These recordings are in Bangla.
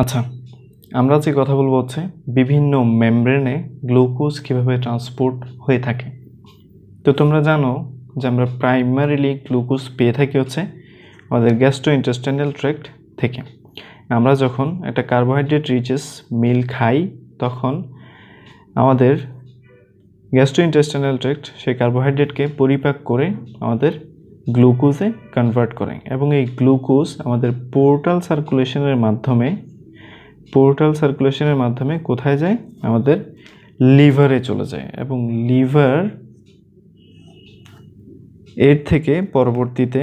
আচ্ছা আমরা যে কথা বলবো হচ্ছে বিভিন্ন মেমব্রেনে গ্লুকোজ কীভাবে ট্রান্সপোর্ট হয়ে থাকে তো তোমরা জানো যে আমরা প্রাইমারিলি গ্লুকোজ পেয়ে থাকি হচ্ছে আমাদের গ্যাস্ট্রো ইন্টেস্টাইনাল ট্র্যাক্ট থেকে আমরা যখন একটা কার্বোহাইড্রেট রিচেস মিল খাই তখন আমাদের গ্যাস্ট্রো ইন্টেস্টাইনাল ট্র্যাক্ট সেই কার্বোহাইড্রেটকে পরিপাক করে আমাদের গ্লুকোজে কনভার্ট করে এবং এই গ্লুকোজ আমাদের পোর্টাল সার্কুলেশনের মাধ্যমে পোর্টাল সার্কুলেশনের মাধ্যমে কোথায় যায় আমাদের লিভারে চলে যায় এবং লিভার এর থেকে পরবর্তীতে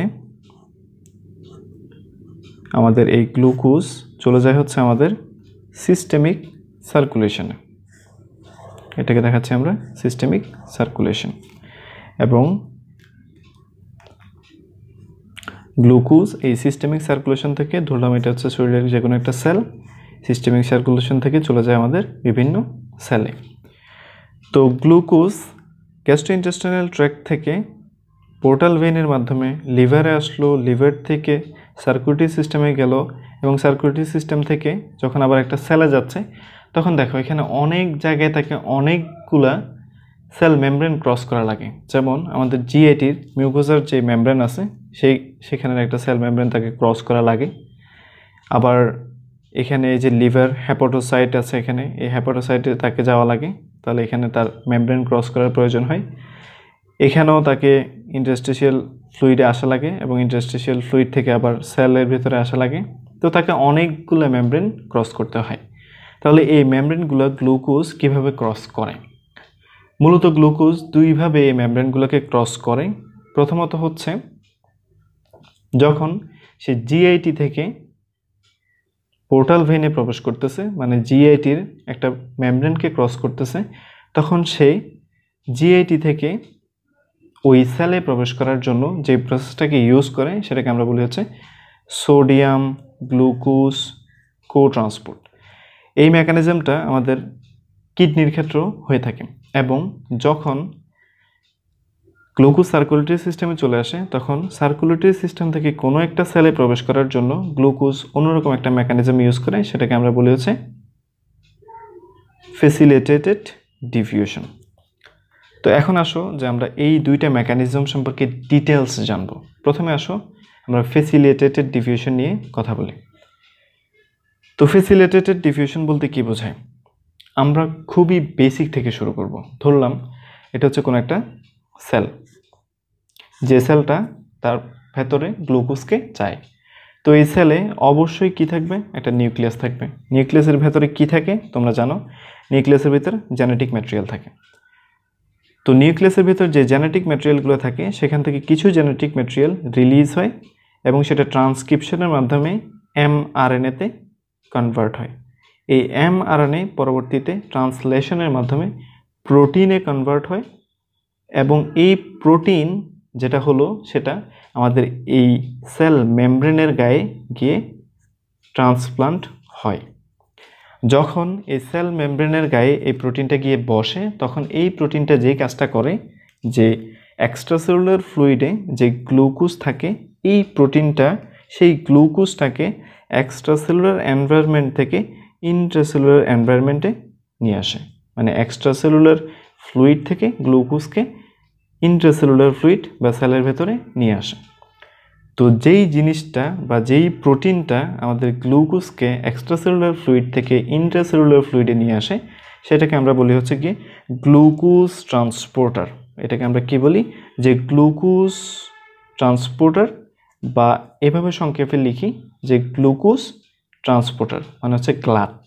আমাদের এই গ্লুকোজ চলে যায় হচ্ছে আমাদের সিস্টেমিক সার্কুলেশনে এটাকে দেখাচ্ছি আমরা সিস্টেমিক সার্কুলেশন এবং গ্লুকোজ এই সিস্টেমিক সার্কুলেশন থেকে ধরলাম এটা হচ্ছে শরীরের যে কোনো একটা সেল সিস্টেমিক সার্কুলেশন থেকে চলে যায় আমাদের বিভিন্ন সেলে তো গ্লুকোজ ইন্টেস্টাইনাল ট্র্যাক থেকে পোর্টাল ভেনের মাধ্যমে লিভারে আসলো লিভার থেকে সার্কুলেটরি সিস্টেমে গেল এবং সার্কুলেটরি সিস্টেম থেকে যখন আবার একটা সেলে যাচ্ছে তখন দেখো এখানে অনেক জায়গায় তাকে অনেকগুলা সেল মেমব্রেন ক্রস করা লাগে যেমন আমাদের জিএটির মিউকোজার যে মেমব্রেন আছে সেই সেখানের একটা সেল মেমব্রেন তাকে ক্রস করা লাগে আবার এখানে এই যে লিভার হ্যাপোটোসাইট আছে এখানে এই হ্যাপোটোসাইটে তাকে যাওয়া লাগে তাহলে এখানে তার মেমব্রেন ক্রস করার প্রয়োজন হয় এখানেও তাকে ইন্টারস্টেশিয়াল ফ্লুইডে আসা লাগে এবং ইন্টারস্টেশিয়াল ফ্লুইড থেকে আবার সেলের ভিতরে আসা লাগে তো তাকে অনেকগুলো মেমব্রেন ক্রস করতে হয় তাহলে এই মেমব্রেনগুলো গ্লুকোজ কিভাবে ক্রস করে মূলত গ্লুকোজ দুইভাবে এই মেমব্রেনগুলোকে ক্রস করে প্রথমত হচ্ছে যখন সে জিআইটি থেকে পোর্টাল ভেনে প্রবেশ করতেছে মানে জিআইটির একটা মেমব্রেনকে ক্রস করতেছে তখন সেই জিআইটি থেকে ওই সেলে প্রবেশ করার জন্য যে প্রসেসটাকে ইউজ করে সেটাকে আমরা বলি হচ্ছে সোডিয়াম গ্লুকোজ কো ট্রান্সপোর্ট এই মেকানিজমটা আমাদের কিডনির ক্ষেত্রেও হয়ে থাকে এবং যখন গ্লুকোজ সার্কুলেটরি সিস্টেমে চলে আসে তখন সার্কুলেটরি সিস্টেম থেকে কোনো একটা সেলে প্রবেশ করার জন্য গ্লুকোজ অন্যরকম একটা মেকানিজম ইউজ করে সেটাকে আমরা বলি হচ্ছে ফেসিলিটেটেড ডিফিউশন তো এখন আসো যে আমরা এই দুইটা মেকানিজম সম্পর্কে ডিটেলস জানবো প্রথমে আসো আমরা ফেসিলিটেটেড ডিফিউশন নিয়ে কথা বলি তো ফেসিলিটেটেড ডিফিউশন বলতে কি বোঝায় আমরা খুবই বেসিক থেকে শুরু করব ধরলাম এটা হচ্ছে কোনো একটা সেল যে সেলটা তার ভেতরে গ্লুকোজকে চায় তো এই সেলে অবশ্যই কি থাকবে একটা নিউক্লিয়াস থাকবে নিউক্লিয়াসের ভেতরে কি থাকে তোমরা জানো নিউক্লিয়াসের ভিতর জেনেটিক ম্যাটেরিয়াল থাকে তো নিউক্লিয়াসের ভিতর যে জেনেটিক ম্যাটেরিয়ালগুলো থাকে সেখান থেকে কিছু জেনেটিক ম্যাটেরিয়াল রিলিজ হয় এবং সেটা ট্রান্সক্রিপশনের মাধ্যমে এম এতে কনভার্ট হয় এই এম এ পরবর্তীতে ট্রান্সলেশনের মাধ্যমে প্রোটিনে কনভার্ট হয় এবং এই প্রোটিন যেটা হলো সেটা আমাদের এই সেল মেমব্রেনের গায়ে গিয়ে ট্রান্সপ্লান্ট হয় যখন এই সেল মেমব্রেনের গায়ে এই প্রোটিনটা গিয়ে বসে তখন এই প্রোটিনটা যেই কাজটা করে যে এক্সট্রাসেলুলার ফ্লুইডে যে গ্লুকোজ থাকে এই প্রোটিনটা সেই গ্লুকোজটাকে এক্সট্রাসেলুলার এনভায়রনমেন্ট থেকে ইন্ট্রাসেলুলার এনভায়রনমেন্টে নিয়ে আসে মানে এক্সট্রাসেলুলার ফ্লুইড থেকে গ্লুকোজকে ইন্ট্রাসেলুলার ফ্লুইড বা সেলের ভেতরে নিয়ে আসে তো যেই জিনিসটা বা যেই প্রোটিনটা আমাদের গ্লুকোজকে এক্সট্রাসেলুলার ফ্লুইড থেকে ইন্ট্রাসেলুলার ফ্লুইডে নিয়ে আসে সেটাকে আমরা বলি হচ্ছে কি গ্লুকোজ ট্রান্সপোর্টার এটাকে আমরা কি বলি যে গ্লুকোজ ট্রান্সপোর্টার বা এভাবে সংক্ষেপে লিখি যে গ্লুকোজ ট্রান্সপোর্টার মানে হচ্ছে গ্লাট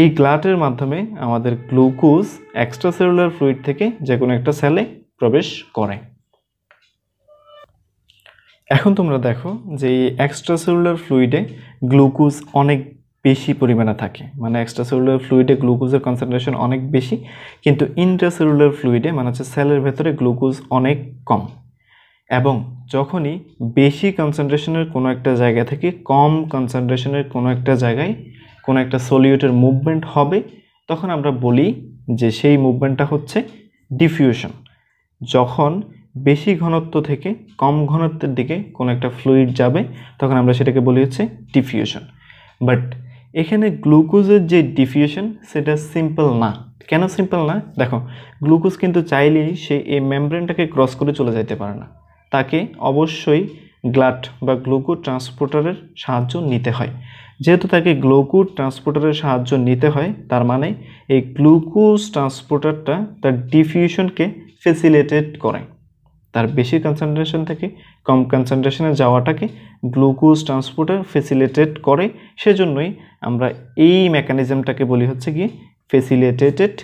এই গ্লাটের মাধ্যমে আমাদের গ্লুকোজ এক্সট্রাসেলুলার ফ্লুইড থেকে যে কোনো একটা সেলে প্রবেশ করে এখন তোমরা দেখো যে এক্সট্রাসেলুলার ফ্লুইডে গ্লুকোজ অনেক বেশি পরিমাণে থাকে মানে এক্সট্রাসেলুলার ফ্লুইডে গ্লুকোজের কনসেন্ট্রেশন অনেক বেশি কিন্তু ইন্ট্রাসেলুলার ফ্লুইডে মানে হচ্ছে সেলের ভেতরে গ্লুকোজ অনেক কম এবং যখনই বেশি কনসেন্ট্রেশনের কোনো একটা জায়গা থেকে কম কনসেন্ট্রেশনের কোনো একটা জায়গায় কোনো একটা সলিউটের মুভমেন্ট হবে তখন আমরা বলি যে সেই মুভমেন্টটা হচ্ছে ডিফিউশন যখন বেশি ঘনত্ব থেকে কম ঘনত্বের দিকে কোনো একটা ফ্লুইড যাবে তখন আমরা সেটাকে বলি হচ্ছে ডিফিউশন বাট এখানে গ্লুকোজের যে ডিফিউশন সেটা সিম্পল না কেন সিম্পল না দেখো গ্লুকোজ কিন্তু চাইলেই সে এই মেমব্রেনটাকে ক্রস করে চলে যেতে পারে না তাকে অবশ্যই গ্লাট বা গ্লুকো ট্রান্সপোর্টারের সাহায্য নিতে হয় যেহেতু তাকে গ্লুকো ট্রান্সপোর্টারের সাহায্য নিতে হয় তার মানে এই গ্লুকোজ ট্রান্সপোর্টারটা তার ডিফিউশনকে ফেসিলেটেড করে তার বেশি কনসেন্ট্রেশন থেকে কম কনসেন্ট্রেশনে যাওয়াটাকে গ্লুকোজ ট্রান্সপোর্টার ফেসিলেটেড করে সেজন্যই আমরা এই মেকানিজমটাকে বলি হচ্ছে গিয়ে ফেসিলেটেটেড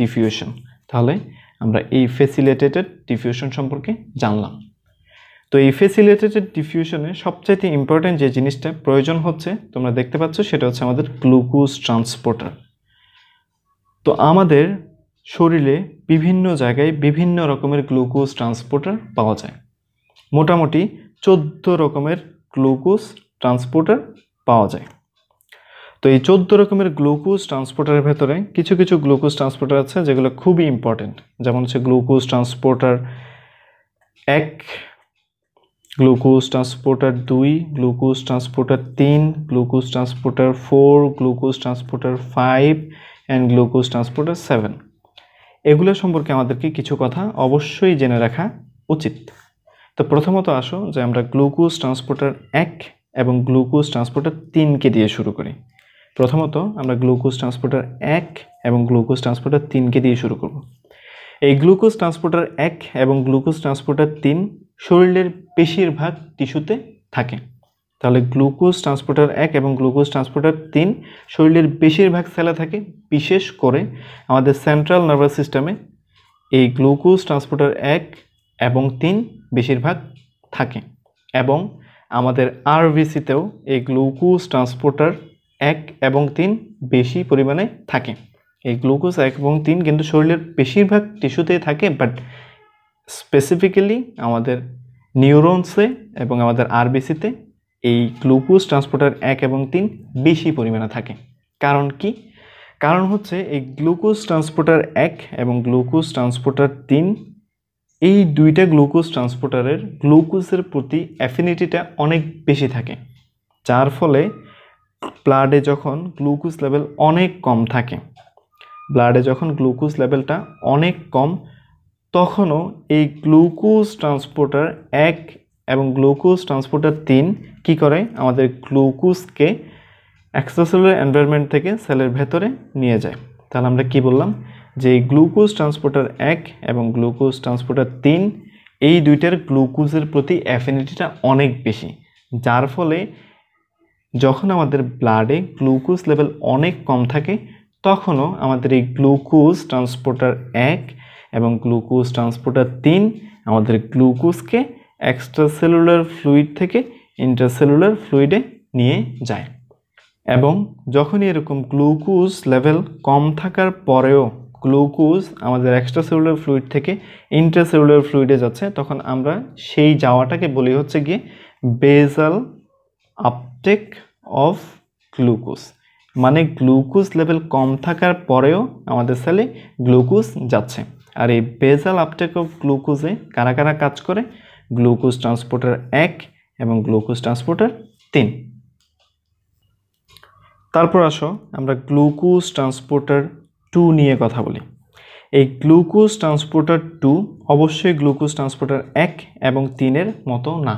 ডিফিউশন তাহলে আমরা এই ফেসিলেটেটেড ডিফিউশন সম্পর্কে জানলাম তো এই ফেসিলেটেটেড ডিফিউশনে সবচাইতে ইম্পর্ট্যান্ট যে জিনিসটা প্রয়োজন হচ্ছে তোমরা দেখতে পাচ্ছ সেটা হচ্ছে আমাদের গ্লুকোজ ট্রান্সপোর্টার তো আমাদের শরীরে বিভিন্ন জায়গায় বিভিন্ন রকমের গ্লুকোজ ট্রান্সপোর্টার পাওয়া যায় মোটামুটি চোদ্দ রকমের গ্লুকোজ ট্রান্সপোর্টার পাওয়া যায় তো এই চোদ্দ রকমের গ্লুকোজ ট্রান্সপোর্টারের ভেতরে কিছু কিছু গ্লুকোজ ট্রান্সপোর্টার আছে যেগুলো খুবই ইম্পর্টেন্ট যেমন হচ্ছে গ্লুকোজ ট্রান্সপোর্টার এক গ্লুকোজ ট্রান্সপোর্টার দুই গ্লুকোজ ট্রান্সপোর্টার তিন glucose transporter four glucose transporter five and glucose transporter seven এগুলো সম্পর্কে আমাদেরকে কিছু কথা অবশ্যই জেনে রাখা উচিত তো প্রথমত আসো যে আমরা গ্লুকোজ ট্রান্সপোর্টার এক এবং গ্লুকোজ ট্রান্সপোর্টার তিনকে দিয়ে শুরু করি প্রথমত আমরা গ্লুকোজ ট্রান্সপোর্টার এক এবং গ্লুকোজ ট্রান্সপোর্টার তিনকে দিয়ে শুরু করব এই গ্লুকোজ ট্রান্সপোর্টার এক এবং গ্লুকোজ ট্রান্সপোর্টার তিন শরীরের বেশিরভাগ টিস্যুতে থাকে তাহলে গ্লুকোজ ট্রান্সপোর্টার এক এবং গ্লুকোজ ট্রান্সপোর্টার তিন শরীরের বেশিরভাগ সেলে থাকে বিশেষ করে আমাদের সেন্ট্রাল নার্ভাস সিস্টেমে এই গ্লুকোজ ট্রান্সপোর্টার এক এবং তিন বেশিরভাগ থাকে এবং আমাদের আরভিসিতেও এই গ্লুকোজ ট্রান্সপোর্টার এক এবং তিন বেশি পরিমাণে থাকে এই গ্লুকোজ এক এবং তিন কিন্তু শরীরের বেশিরভাগ টিস্যুতেই থাকে বাট স্পেসিফিক্যালি আমাদের নিউরোনসে এবং আমাদের আরবিসিতে এই গ্লুকোজ ট্রান্সপোর্টার এক এবং তিন বেশি পরিমাণে থাকে কারণ কি কারণ হচ্ছে এই গ্লুকোজ ট্রান্সপোর্টার এক এবং গ্লুকোজ ট্রান্সপোর্টার তিন এই দুইটা গ্লুকোজ ট্রান্সপোর্টারের গ্লুকোজের প্রতি অ্যাফিনিটিটা অনেক বেশি থাকে যার ফলে ব্লাডে যখন গ্লুকোজ লেভেল অনেক কম থাকে ব্লাডে যখন গ্লুকোজ লেভেলটা অনেক কম তখনও এই গ্লুকোজ ট্রান্সপোর্টার এক এবং গ্লুকোজ ট্রান্সপোর্টার তিন কি করে আমাদের গ্লুকোজকে অ্যাক্সেসেবল এনভায়রনমেন্ট থেকে সেলের ভেতরে নিয়ে যায় তাহলে আমরা কি বললাম যে গ্লুকোজ ট্রান্সপোর্টার এক এবং গ্লুকোজ ট্রান্সপোর্টার তিন এই দুইটার গ্লুকোজের প্রতি অ্যাফিনিটিটা অনেক বেশি যার ফলে যখন আমাদের ব্লাডে গ্লুকোজ লেভেল অনেক কম থাকে তখনও আমাদের এই গ্লুকোজ ট্রান্সপোর্টার এক এবং গ্লুকোজ ট্রান্সপোর্টার তিন আমাদের গ্লুকোজকে এক্সট্রাসেলুলার ফ্লুইড থেকে ইন্ট্রাসেলুলার ফ্লুইডে নিয়ে যায় এবং যখন এরকম গ্লুকোজ লেভেল কম থাকার পরেও গ্লুকোজ আমাদের এক্সট্রা সেলুলার ফ্লুইড থেকে ইন্ট্রাসেলুলার ফ্লুইডে যাচ্ছে তখন আমরা সেই যাওয়াটাকে বলি হচ্ছে গিয়ে বেজাল আপটেক অফ গ্লুকোজ মানে গ্লুকোজ লেভেল কম থাকার পরেও আমাদের সেলে গ্লুকোজ যাচ্ছে আর এই বেজাল আপটেক অফ গ্লুকোজে কারা কারা কাজ করে গ্লুকোজ ট্রান্সপোর্টার এক এবং গ্লুকোজ ট্রান্সপোর্টার তিন তারপর আসো আমরা গ্লুকোজ ট্রান্সপোর্টার টু নিয়ে কথা বলি এই গ্লুকোজ ট্রান্সপোর্টার টু অবশ্যই গ্লুকোজ ট্রান্সপোর্টার এক এবং তিনের মতো না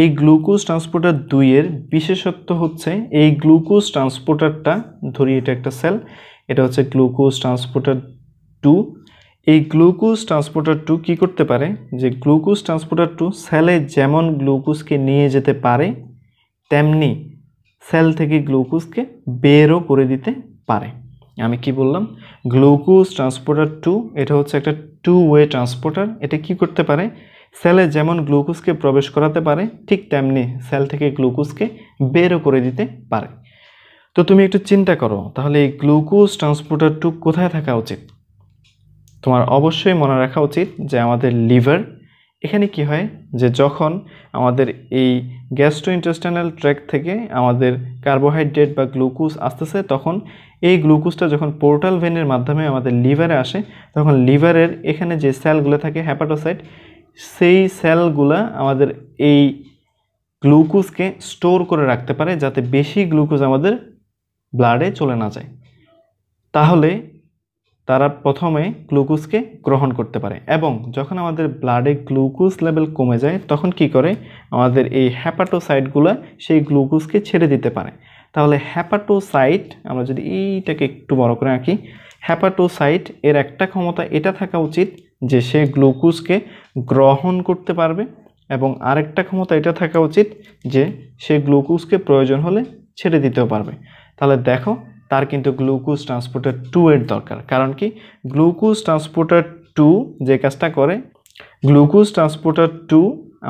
এই গ্লুকোজ ট্রান্সপোর্টার দুইয়ের বিশেষত্ব হচ্ছে এই গ্লুকোজ ট্রান্সপোর্টারটা ধরি এটা একটা সেল এটা হচ্ছে গ্লুকোজ ট্রান্সপোর্টার টু এই গ্লুকোজ ট্রান্সপোর্টার টু কী করতে পারে যে গ্লুকোজ ট্রান্সপোর্টার টু সেলে যেমন গ্লুকোজকে নিয়ে যেতে পারে তেমনি সেল থেকে গ্লুকোজকে বেরও করে দিতে পারে আমি কি বললাম গ্লুকোজ ট্রান্সপোর্টার টু এটা হচ্ছে একটা টু ওয়ে ট্রান্সপোর্টার এটা কি করতে পারে সেলে যেমন গ্লুকোজকে প্রবেশ করাতে পারে ঠিক তেমনি সেল থেকে গ্লুকোজকে বেরও করে দিতে পারে তো তুমি একটু চিন্তা করো তাহলে এই গ্লুকোজ ট্রান্সপোর্টার টু কোথায় থাকা উচিত তোমার অবশ্যই মনে রাখা উচিত যে আমাদের লিভার এখানে কি হয় যে যখন আমাদের এই গ্যাস্ট্রো ইন্টেস্টাইনাল ট্র্যাক থেকে আমাদের কার্বোহাইড্রেট বা গ্লুকোজ আসতেছে তখন এই গ্লুকোজটা যখন পোর্টাল ভেনের মাধ্যমে আমাদের লিভারে আসে তখন লিভারের এখানে যে সেলগুলো থাকে হ্যাপাটোসাইট সেই সেলগুলা আমাদের এই গ্লুকোজকে স্টোর করে রাখতে পারে যাতে বেশি গ্লুকোজ আমাদের ব্লাডে চলে না যায় তাহলে তারা প্রথমে গ্লুকোজকে গ্রহণ করতে পারে এবং যখন আমাদের ব্লাডে গ্লুকোজ লেভেল কমে যায় তখন কি করে আমাদের এই হ্যাপাটোসাইটগুলো সেই গ্লুকোজকে ছেড়ে দিতে পারে তাহলে হ্যাপাটোসাইট আমরা যদি এইটাকে একটু বড় করে আঁকি হ্যাপাটোসাইট এর একটা ক্ষমতা এটা থাকা উচিত যে সে গ্লুকোজকে গ্রহণ করতে পারবে এবং আরেকটা ক্ষমতা এটা থাকা উচিত যে সে গ্লুকোজকে প্রয়োজন হলে ছেড়ে দিতেও পারবে তাহলে দেখো তার কিন্তু গ্লুকোজ ট্রান্সপোর্টার টু এর দরকার কারণ কি গ্লুকোজ ট্রান্সপোর্টার টু যে কাজটা করে গ্লুকোজ ট্রান্সপোর্টার টু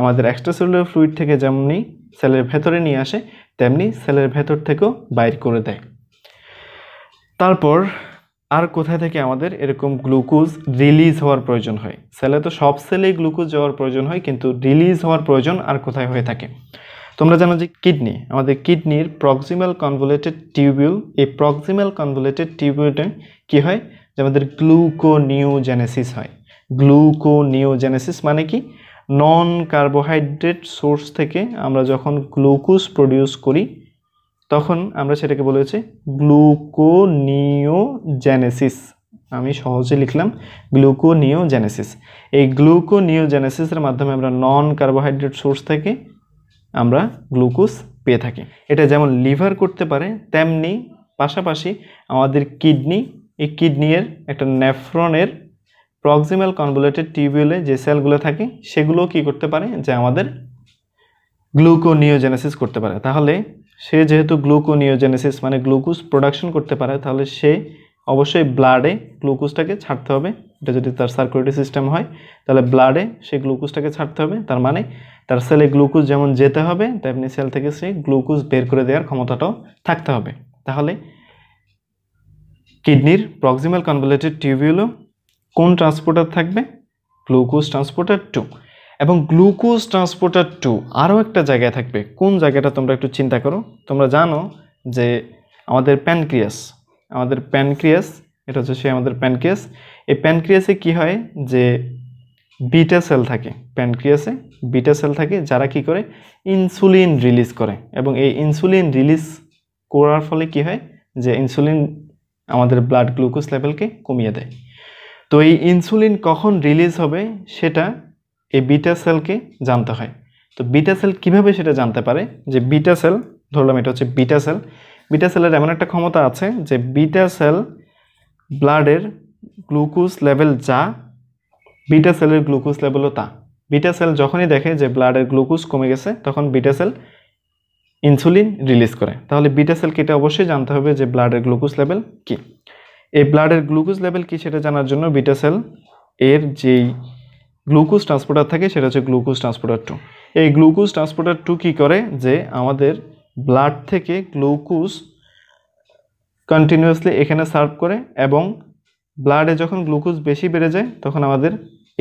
আমাদের এক্সট্রা সেলুলার ফ্লুইড থেকে যেমনি সেলের ভেতরে নিয়ে আসে তেমনি সেলের ভেতর থেকেও বাইর করে দেয় তারপর আর কোথায় থেকে আমাদের এরকম গ্লুকোজ রিলিজ হওয়ার প্রয়োজন হয় সেলে তো সব সেলেই গ্লুকোজ যাওয়ার প্রয়োজন হয় কিন্তু রিলিজ হওয়ার প্রয়োজন আর কোথায় হয়ে থাকে তোমরা জানো যে কিডনি আমাদের কিডনির প্রক্সিমাল কনভোলেটেড টিউবিউল এই প্রক্সিমাল কনভোলেটেড টিউবিউলটা কি হয় যে আমাদের গ্লুকোনিওজেনেসিস হয় গ্লুকোনিওজেনেসিস মানে কি নন কার্বোহাইড্রেট সোর্স থেকে আমরা যখন গ্লুকোজ প্রডিউস করি তখন আমরা সেটাকে বলেছি গ্লুকোনিওজেনেসিস আমি সহজে লিখলাম গ্লুকোনিওজেনেসিস এই গ্লুকোনিওজেনেসিসের মাধ্যমে আমরা নন কার্বোহাইড্রেট সোর্স থেকে আমরা গ্লুকোজ পেয়ে থাকি এটা যেমন লিভার করতে পারে তেমনি পাশাপাশি আমাদের কিডনি এই কিডনির একটা নেফ্রনের প্রক্সিমাল কনভুলেটেড টিউবওয়েলে যে সেলগুলো থাকে সেগুলো কি করতে পারে যে আমাদের গ্লুকোনিওজেনেসিস করতে পারে তাহলে সে যেহেতু গ্লুকোনিওজেনেসিস মানে গ্লুকোজ প্রোডাকশন করতে পারে তাহলে সে অবশ্যই ব্লাডে গ্লুকোজটাকে ছাড়তে হবে এটা যদি তার সার্কুলেটরি সিস্টেম হয় তাহলে ব্লাডে সেই গ্লুকোজটাকে ছাড়তে হবে তার মানে তার সেলে গ্লুকোজ যেমন যেতে হবে তেমনি সেল থেকে সে গ্লুকোজ বের করে দেওয়ার ক্ষমতাটাও থাকতে হবে তাহলে কিডনির প্রক্সিমাল কনভালেটেড টিউবিউলও কোন ট্রান্সপোর্টার থাকবে গ্লুকোজ ট্রান্সপোর্টার টু এবং গ্লুকোজ ট্রান্সপোর্টার টু আরও একটা জায়গায় থাকবে কোন জায়গাটা তোমরা একটু চিন্তা করো তোমরা জানো যে আমাদের প্যানক্রিয়াস আমাদের প্যানক্রিয়াস এটা হচ্ছে সে আমাদের প্যানক্রিয়াস এই প্যানক্রিয়াসে কি হয় যে বিটা সেল থাকে প্যানক্রিয়াসে বিটা সেল থাকে যারা কি করে ইনসুলিন রিলিজ করে এবং এই ইনসুলিন রিলিজ করার ফলে কি হয় যে ইনসুলিন আমাদের ব্লাড গ্লুকোজ লেভেলকে কমিয়ে দেয় তো এই ইনসুলিন কখন রিলিজ হবে সেটা এই বিটা সেলকে জানতে হয় তো বিটা সেল কীভাবে সেটা জানতে পারে যে বিটা সেল ধরলাম এটা হচ্ছে বিটা সেল বিটা সেলের এমন একটা ক্ষমতা আছে যে বিটা সেল ব্লাডের গ্লুকোজ লেভেল যা বিটা সেলের গ্লুকোজ লেভেলও তা বিটা সেল যখনই দেখে যে ব্লাডের গ্লুকোজ কমে গেছে তখন বিটা সেল ইনসুলিন রিলিজ করে তাহলে বিটা সেলকে এটা অবশ্যই জানতে হবে যে ব্লাডের গ্লুকোজ লেভেল কি এই ব্লাডের গ্লুকোজ লেভেল কি সেটা জানার জন্য বিটা সেল এর যেই গ্লুকোজ ট্রান্সপোর্টার থাকে সেটা হচ্ছে গ্লুকোজ ট্রান্সপোর্টার টু এই গ্লুকোজ ট্রান্সপোর্টার টু কী করে যে আমাদের ব্লাড থেকে গ্লুকোজ কন্টিনিউয়াসলি এখানে সার্ভ করে এবং ব্লাডে যখন গ্লুকোজ বেশি বেড়ে যায় তখন আমাদের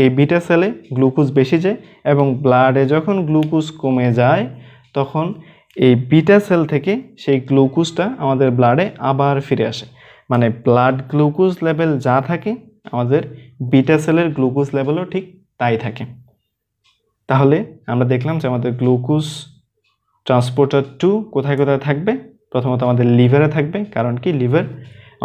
এই বিটা সেলে গ্লুকোজ বেশি যায় এবং ব্লাডে যখন গ্লুকোজ কমে যায় তখন এই বিটা সেল থেকে সেই গ্লুকোজটা আমাদের ব্লাডে আবার ফিরে আসে মানে ব্লাড গ্লুকোজ লেভেল যা থাকে আমাদের বিটা সেলের গ্লুকোজ লেভেলও ঠিক তাই থাকে তাহলে আমরা দেখলাম যে আমাদের গ্লুকোজ ট্রান্সপোর্টার টু কোথায় কোথায় থাকবে প্রথমত আমাদের লিভারে থাকবে কারণ কি লিভার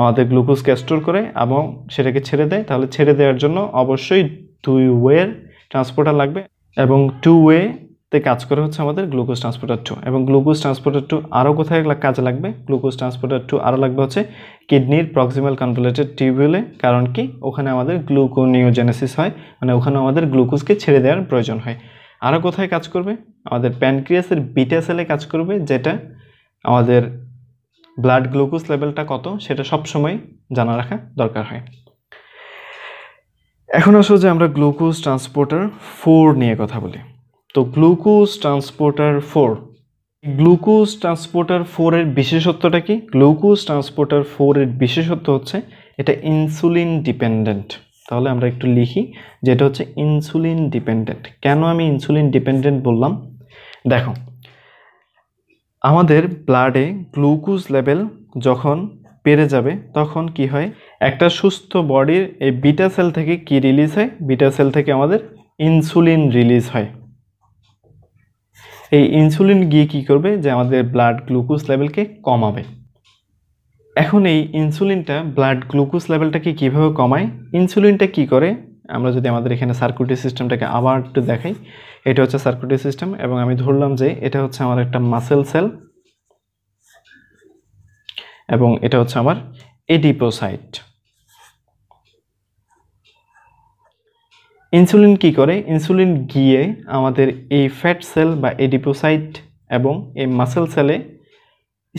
আমাদের গ্লুকোজকে স্টোর করে এবং সেটাকে ছেড়ে দেয় তাহলে ছেড়ে দেওয়ার জন্য অবশ্যই দুই ওয়ের ট্রান্সপোর্টার লাগবে এবং টু ওয়েতে কাজ করে হচ্ছে আমাদের গ্লুকোজ ট্রান্সপোর্টার টু এবং গ্লুকোজ ট্রান্সপোর্টার টু আরও কোথায় কাজে লাগবে গ্লুকোজ ট্রান্সপোর্টার টু আরও লাগবে হচ্ছে কিডনির প্রক্সিমাল কনভুলেটেড টিউবওয়েলে কারণ কি ওখানে আমাদের গ্লুকোনিওজেনেসিস হয় মানে ওখানে আমাদের গ্লুকোজকে ছেড়ে দেওয়ার প্রয়োজন হয় আরও কোথায় কাজ করবে আমাদের প্যানক্রিয়াসের বিটা সেলে কাজ করবে যেটা আমাদের ব্লাড গ্লুকোজ লেভেলটা কত সেটা সবসময় জানা রাখা দরকার হয় এখন আসো যে আমরা গ্লুকোজ ট্রান্সপোর্টার ফোর নিয়ে কথা বলি তো glucose transporter four glucose transporter ফোরের বিশেষত্বটা কি গ্লুকোজ ট্রান্সপোর্টার ফোরের বিশেষত্ব হচ্ছে এটা ইনসুলিন ডিপেন্ডেন্ট তাহলে আমরা একটু লিখি যেটা হচ্ছে ইনসুলিন ডিপেন্ডেন্ট কেন আমি ইনসুলিন ডিপেন্ডেন্ট বললাম দেখো আমাদের ব্লাডে গ্লুকোজ লেভেল যখন বেড়ে যাবে তখন কি হয় একটা সুস্থ বডির এই বিটা সেল থেকে কি রিলিজ হয় বিটা সেল থেকে আমাদের ইনসুলিন রিলিজ হয় এই ইনসুলিন গিয়ে কি করবে যে আমাদের ব্লাড গ্লুকোজ লেভেলকে কমাবে এখন এই ইনসুলিনটা ব্লাড গ্লুকোজ লেভেলটাকে কীভাবে কমায় ইনসুলিনটা কি করে আমরা যদি আমাদের এখানে সার্কুটি সিস্টেমটাকে আবার একটু দেখাই এটা হচ্ছে সার্কুটি সিস্টেম এবং আমি ধরলাম যে এটা হচ্ছে আমার একটা মাসেল সেল এবং এটা হচ্ছে আমার এডিপোসাইট ইনসুলিন কি করে ইনসুলিন গিয়ে আমাদের এই ফ্যাট সেল বা এডিপোসাইট এবং এই মাসেল সেলে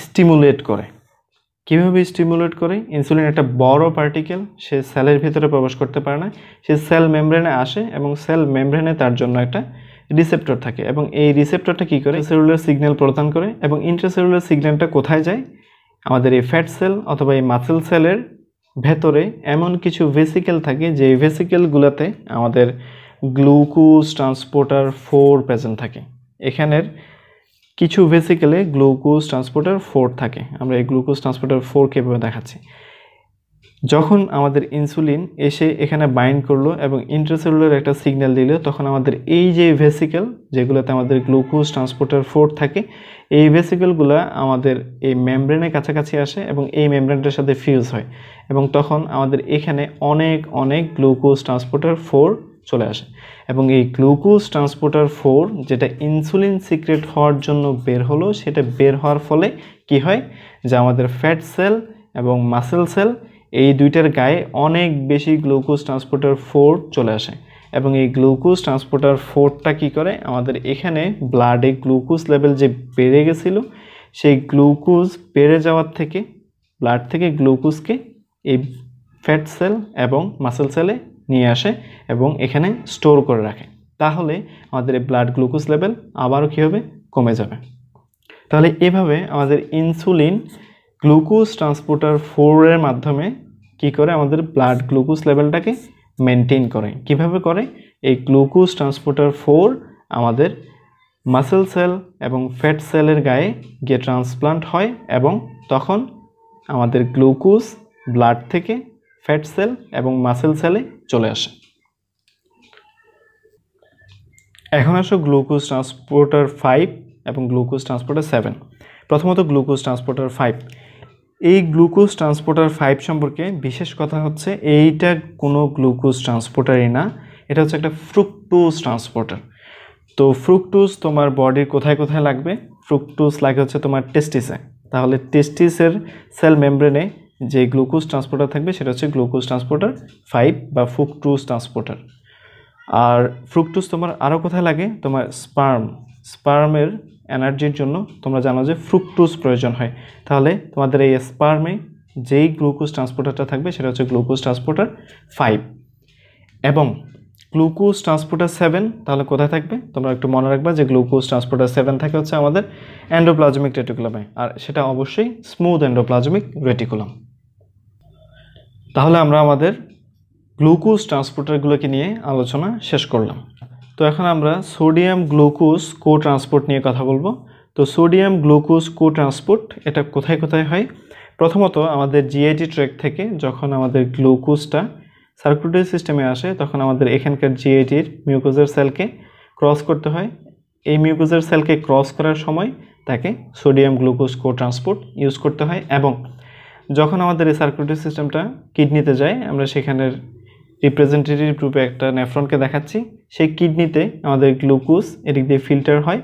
স্টিমুলেট করে কীভাবে স্টিমুলেট করে ইনসুলিন একটা বড় পার্টিকেল সে সেলের ভিতরে প্রবেশ করতে পারে না সে সেল মেমব্রেনে আসে এবং সেল মেমব্রেনে তার জন্য একটা রিসেপ্টর থাকে এবং এই রিসেপ্টরটা কী করে সেলুলার সিগন্যাল প্রদান করে এবং ইন্টারসেলুলার সিগন্যালটা কোথায় যায় আমাদের এই ফ্যাট সেল অথবা এই মাসেল সেলের ভেতরে এমন কিছু ভেসিকেল থাকে যে ভেসিকেলগুলোতে আমাদের গ্লুকোজ ট্রান্সপোর্টার ফোর প্রেজেন্ট থাকে এখানের কিছু ভেসিকেলে গ্লুকোজ ট্রান্সপোর্টার ফোর থাকে আমরা এই গ্লুকোজ ট্রান্সপোর্টার ফোর কীভাবে দেখাচ্ছি যখন আমাদের ইনসুলিন এসে এখানে বাইন্ড করলো এবং ইন্টারসেলুলার একটা সিগন্যাল দিল তখন আমাদের এই যে ভেসিকেল যেগুলোতে আমাদের গ্লুকোজ ট্রান্সপোর্টার ফোর থাকে এই ভেসিকেলগুলো আমাদের এই মেমব্রেনের কাছাকাছি আসে এবং এই মেমব্রেনটার সাথে ফিউজ হয় এবং তখন আমাদের এখানে অনেক অনেক গ্লুকোজ ট্রান্সপোর্টার ফোর চলে আসে এবং এই গ্লুকোজ ট্রান্সপোর্টার ফোর যেটা ইনসুলিন সিক্রেট হওয়ার জন্য বের হলো সেটা বের হওয়ার ফলে কি হয় যে আমাদের ফ্যাট সেল এবং মাসেল সেল এই দুইটার গায়ে অনেক বেশি গ্লুকোজ ট্রান্সপোর্টার ফোর চলে আসে এবং এই গ্লুকোজ ট্রান্সপোর্টার ফোরটা কি করে আমাদের এখানে ব্লাডে গ্লুকোজ লেভেল যে বেড়ে গেছিলো সেই গ্লুকোজ বেড়ে যাওয়ার থেকে ব্লাড থেকে গ্লুকোজকে এই ফ্যাট সেল এবং মাসেল সেলে নিয়ে আসে এবং এখানে স্টোর করে রাখে তাহলে আমাদের ব্লাড গ্লুকোজ লেভেল আবারও কী হবে কমে যাবে তাহলে এভাবে আমাদের ইনসুলিন গ্লুকোজ ট্রান্সপোর্টার ফোরের মাধ্যমে কি করে আমাদের ব্লাড গ্লুকোজ লেভেলটাকে মেনটেন করে কিভাবে করে এই গ্লুকোজ ট্রান্সপোর্টার ফোর আমাদের মাসেল সেল এবং ফ্যাট সেলের গায়ে গিয়ে ট্রান্সপ্লান্ট হয় এবং তখন আমাদের গ্লুকোজ ব্লাড থেকে ফ্যাট সেল এবং মাসেল সেলে চলে আসে এখন আসো গ্লুকোজ ট্রান্সপোর্টার ফাইভ এবং গ্লুকোজ ট্রান্সপোর্টার সেভেন প্রথমত গ্লুকোজ ট্রান্সপোর্টার ফাইভ এই গ্লুকোজ ট্রান্সপোর্টার ফাইভ সম্পর্কে বিশেষ কথা হচ্ছে এইটা কোনো গ্লুকোজ ট্রান্সপোর্টারই না এটা হচ্ছে একটা ফ্রুকটোজ ট্রান্সপোর্টার তো ফ্রুকটোজ তোমার বডির কোথায় কোথায় লাগবে ফ্রুকটোজ লাগে হচ্ছে তোমার টেস্টিসে তাহলে টেস্টিসের সেল মেমব্রেনে যে গ্লুকোজ ট্রান্সপোর্টার থাকবে সেটা হচ্ছে গ্লুকোজ ট্রান্সপোর্টার ফাইভ বা ফ্রুকটোজ ট্রান্সপোর্টার আর ফ্রুকটোজ তোমার আরও কোথায় লাগে তোমার স্পার্ম স্পার্মের এনার্জির জন্য তোমরা জানো যে ফ্রুকটোজ প্রয়োজন হয় তাহলে তোমাদের এই স্পার্মে যেই গ্লুকোজ ট্রান্সপোর্টারটা থাকবে সেটা হচ্ছে গ্লুকোজ ট্রান্সপোর্টার ফাইভ এবং গ্লুকোজ ট্রান্সপোর্টার সেভেন তাহলে কোথায় থাকবে তোমরা একটু মনে রাখবা যে গ্লুকোজ ট্রান্সপোর্টার সেভেন থাকে হচ্ছে আমাদের অ্যান্ড্রোপ্লাজমিক রেটিকুলামে আর সেটা অবশ্যই স্মুথ অ্যান্ডোপ্লাজমিক রেটিকুলাম তাহলে আমরা আমাদের গ্লুকোজ ট্রান্সপোর্টারগুলোকে নিয়ে আলোচনা শেষ করলাম তো এখন আমরা সোডিয়াম গ্লুকোজ কো ট্রান্সপোর্ট নিয়ে কথা বলবো তো সোডিয়াম গ্লুকোজ কো ট্রান্সপোর্ট এটা কোথায় কোথায় হয় প্রথমত আমাদের জিআইটি ট্র্যাক থেকে যখন আমাদের গ্লুকোজটা সার্কুলেটরি সিস্টেমে আসে তখন আমাদের এখানকার জিআইটির মিউকোজের সেলকে ক্রস করতে হয় এই মিউকোজের সেলকে ক্রস করার সময় তাকে sodium glucose co transport use করতে হয় এবং যখন আমাদের এই সার্কুলেটরি সিস্টেমটা কিডনিতে যায় আমরা সেখানের রিপ্রেজেন্টেটিভ রূপে একটা নেফ্রনকে দেখাচ্ছি সেই কিডনিতে আমাদের গ্লুকোজ এদিক দিয়ে ফিল্টার হয়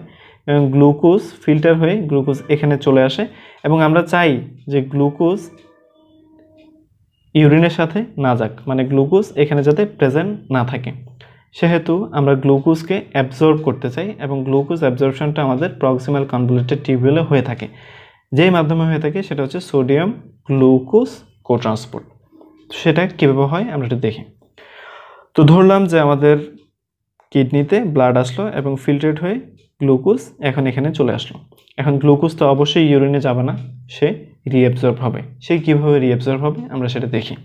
এবং গ্লুকোজ ফিল্টার হয়ে গ্লুকোজ এখানে চলে আসে এবং আমরা চাই যে গ্লুকোজ ইউরিনের সাথে না যাক মানে গ্লুকোজ এখানে যাতে প্রেজেন্ট না থাকে সেহেতু আমরা গ্লুকোজকে অ্যাবজর্ব করতে চাই এবং গ্লুকোজ অ্যাবজর্বশনটা আমাদের প্রক্সিমাল কনভুলেটেড টিউবওয়েলে হয়ে থাকে যেই মাধ্যমে হয়ে থাকে সেটা হচ্ছে সোডিয়াম গ্লুকোজ কোট্রান্সপোর্ট সেটা কীভাবে হয় আমরা একটু দেখি তো ধরলাম যে আমাদের কিডনিতে ব্লাড আসলো এবং ফিল্টারেড হয়ে গ্লুকোজ এখন এখানে চলে আসলো এখন গ্লুকোজ তো অবশ্যই ইউরিনে যাবে না সে রিঅ্যাবজর্ব হবে সে কীভাবে রিঅ্যাবজর্ব হবে আমরা সেটা দেখি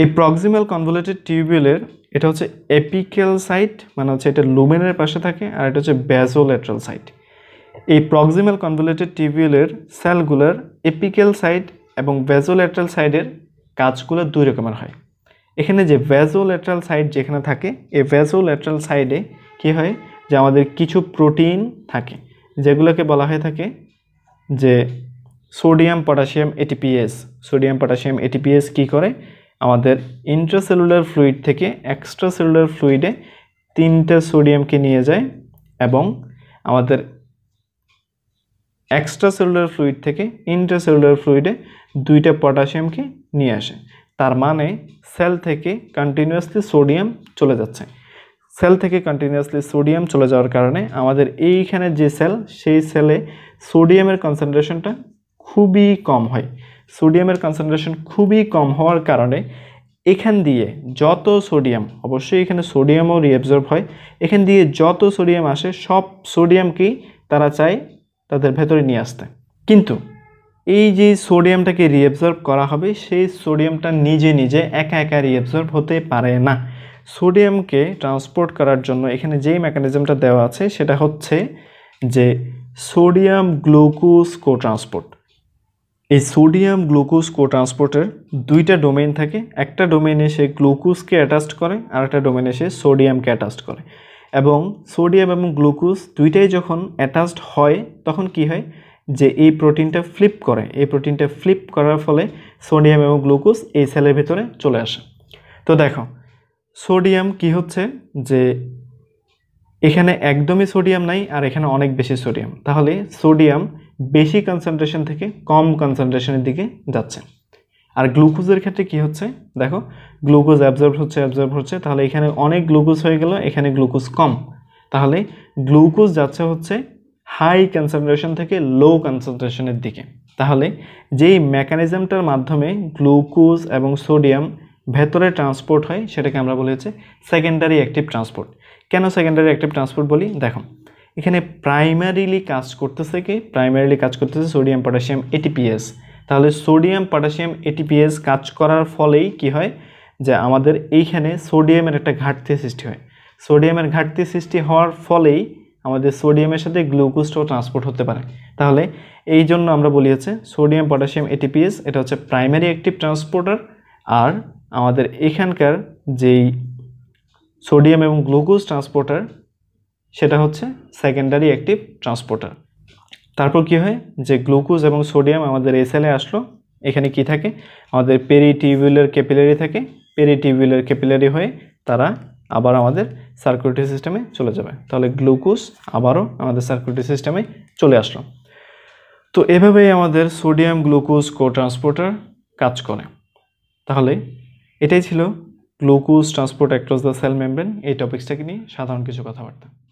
এই প্রক্সিমাল কনভোলেটেড টিউবওয়েলের এটা হচ্ছে এপিক্যাল সাইট মানে হচ্ছে এটা লুমেনের পাশে থাকে আর এটা হচ্ছে ব্যাজোল্যাট্রাল সাইট এই প্রক্সিমাল কনভুলেটেড টিবিউলের সেলগুলোর এপিক্যাল সাইড এবং ভ্যাজোল্যাট্রাল সাইডের কাজগুলো দুই রকমের হয় এখানে যে ভ্যাজোল্যাট্রাল সাইড যেখানে থাকে এই ভ্যাজোল্যাট্রাল সাইডে কি হয় যে আমাদের কিছু প্রোটিন থাকে যেগুলোকে বলা হয়ে থাকে যে sodium potassium ATPase sodium potassium ATPase কি করে আমাদের ইন্ট্রাসেলুলার ফ্লুইড থেকে এক্সট্রাসেলুলার ফ্লুইডে তিনটা সোডিয়ামকে নিয়ে যায় এবং আমাদের এক্সট্রা সেলুলার ফ্লুইড থেকে ইন্টার সেলুলার ফ্লুইডে দুইটা পটাশিয়ামকে নিয়ে আসে তার মানে সেল থেকে কন্টিনিউয়াসলি সোডিয়াম চলে যাচ্ছে সেল থেকে কন্টিনিউয়াসলি সোডিয়াম চলে যাওয়ার কারণে আমাদের এইখানে যে সেল সেই সেলে সোডিয়ামের কনসেন্ট্রেশনটা খুবই কম হয় সোডিয়ামের কনসেন্ট্রেশন খুবই কম হওয়ার কারণে এখান দিয়ে যত সোডিয়াম অবশ্যই এখানে সোডিয়ামও রিঅ্যাবজর্ব হয় এখান দিয়ে যত সোডিয়াম আসে সব সোডিয়ামকেই তারা চায় তাদের ভেতরে নিয়ে আসতে কিন্তু এই যে সোডিয়ামটাকে রিঅ্যাবজর্ব করা হবে সেই সোডিয়ামটা নিজে নিজে একা একা রিঅ্যাবজর্ব হতে পারে না সোডিয়ামকে ট্রান্সপোর্ট করার জন্য এখানে যেই মেকানিজমটা দেওয়া আছে সেটা হচ্ছে যে সোডিয়াম গ্লুকোজ কো ট্রান্সপোর্ট এই সোডিয়াম গ্লুকোজ কো ট্রান্সপোর্টের দুইটা ডোমেন থাকে একটা ডোমেনে সে গ্লুকোজকে অ্যাটাস্ট করে আর একটা ডোমেনে সে সোডিয়ামকে অ্যাটাস্ট করে এবং সোডিয়াম এবং গ্লুকোজ দুইটাই যখন অ্যাটাচড হয় তখন কি হয় যে এই প্রোটিনটা ফ্লিপ করে এই প্রোটিনটা ফ্লিপ করার ফলে সোডিয়াম এবং গ্লুকোজ এই সেলের ভিতরে চলে আসে তো দেখো সোডিয়াম কি হচ্ছে যে এখানে একদমই সোডিয়াম নাই আর এখানে অনেক বেশি সোডিয়াম তাহলে সোডিয়াম বেশি কনসেন্ট্রেশন থেকে কম কনসেন্ট্রেশনের দিকে যাচ্ছে আর গ্লুকোজের ক্ষেত্রে কি হচ্ছে দেখো গ্লুকোজ অ্যাবজর্ব হচ্ছে অ্যাবজর্ব হচ্ছে তাহলে এখানে অনেক গ্লুকোজ হয়ে গেল এখানে গ্লুকোজ কম তাহলে গ্লুকোজ যাচ্ছে হচ্ছে হাই কনসেন্ট্রেশন থেকে লো কনসেন্ট্রেশনের দিকে তাহলে যেই মেকানিজমটার মাধ্যমে গ্লুকোজ এবং সোডিয়াম ভেতরে ট্রান্সপোর্ট হয় সেটাকে আমরা বলেছি হচ্ছে সেকেন্ডারি অ্যাক্টিভ ট্রান্সপোর্ট কেন সেকেন্ডারি অ্যাক্টিভ ট্রান্সপোর্ট বলি দেখো এখানে প্রাইমারিলি কাজ করতেছে কি প্রাইমারিলি কাজ করতেছে সোডিয়াম পটাশিয়াম এটিপিএস তাহলে সোডিয়াম পটাশিয়াম এটিপিএস কাজ করার ফলেই কি হয় যে আমাদের এইখানে সোডিয়ামের একটা ঘাটতি সৃষ্টি হয় সোডিয়ামের ঘাটতি সৃষ্টি হওয়ার ফলেই আমাদের সোডিয়ামের সাথে গ্লুকোজটাও ট্রান্সপোর্ট হতে পারে তাহলে এই জন্য আমরা বলি হচ্ছে সোডিয়াম পটাশিয়াম এটিপিএস এটা হচ্ছে প্রাইমারি অ্যাক্টিভ ট্রান্সপোর্টার আর আমাদের এখানকার যেই সোডিয়াম এবং গ্লুকোজ ট্রান্সপোর্টার সেটা হচ্ছে সেকেন্ডারি অ্যাক্টিভ ট্রান্সপোর্টার তারপর কি হয় যে গ্লুকোজ এবং সোডিয়াম আমাদের এসএলে আসলো এখানে কি থাকে আমাদের পেরিটিভিউলার ক্যাপিলারি থাকে পেরিটিভিউলার ক্যাপিলারি হয়ে তারা আবার আমাদের সার্কুলেটরি সিস্টেমে চলে যাবে তাহলে গ্লুকোজ আবারও আমাদের সার্কুলেটরি সিস্টেমে চলে আসলো তো এভাবেই আমাদের সোডিয়াম গ্লুকোজ কো ট্রান্সপোর্টার কাজ করে তাহলে এটাই ছিল glucose transport across the cell membrane এই টপিক্সটাকে নিয়ে সাধারণ কিছু কথাবার্তা